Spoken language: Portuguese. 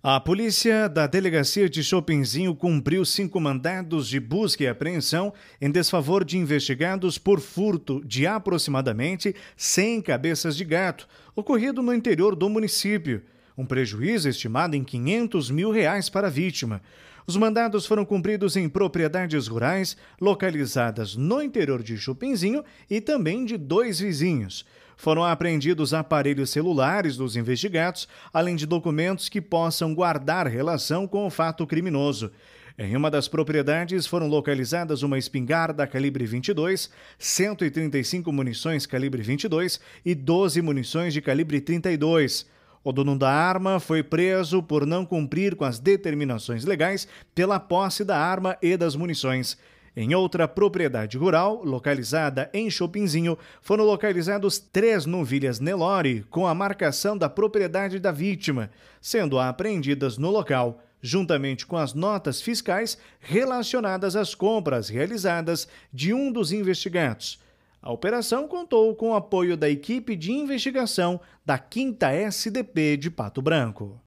A polícia da delegacia de Chopinzinho cumpriu cinco mandados de busca e apreensão em desfavor de investigados por furto de aproximadamente 100 cabeças de gato, ocorrido no interior do município um prejuízo estimado em 500 mil reais para a vítima. Os mandados foram cumpridos em propriedades rurais localizadas no interior de Chupinzinho e também de dois vizinhos. Foram apreendidos aparelhos celulares dos investigados, além de documentos que possam guardar relação com o fato criminoso. Em uma das propriedades foram localizadas uma espingarda calibre 22, 135 munições calibre 22 e 12 munições de calibre 32. O dono da arma foi preso por não cumprir com as determinações legais pela posse da arma e das munições. Em outra propriedade rural, localizada em Chopinzinho, foram localizados três novilhas Nelore com a marcação da propriedade da vítima, sendo apreendidas no local, juntamente com as notas fiscais relacionadas às compras realizadas de um dos investigados a operação contou com o apoio da equipe de investigação da 5 SDP de Pato Branco.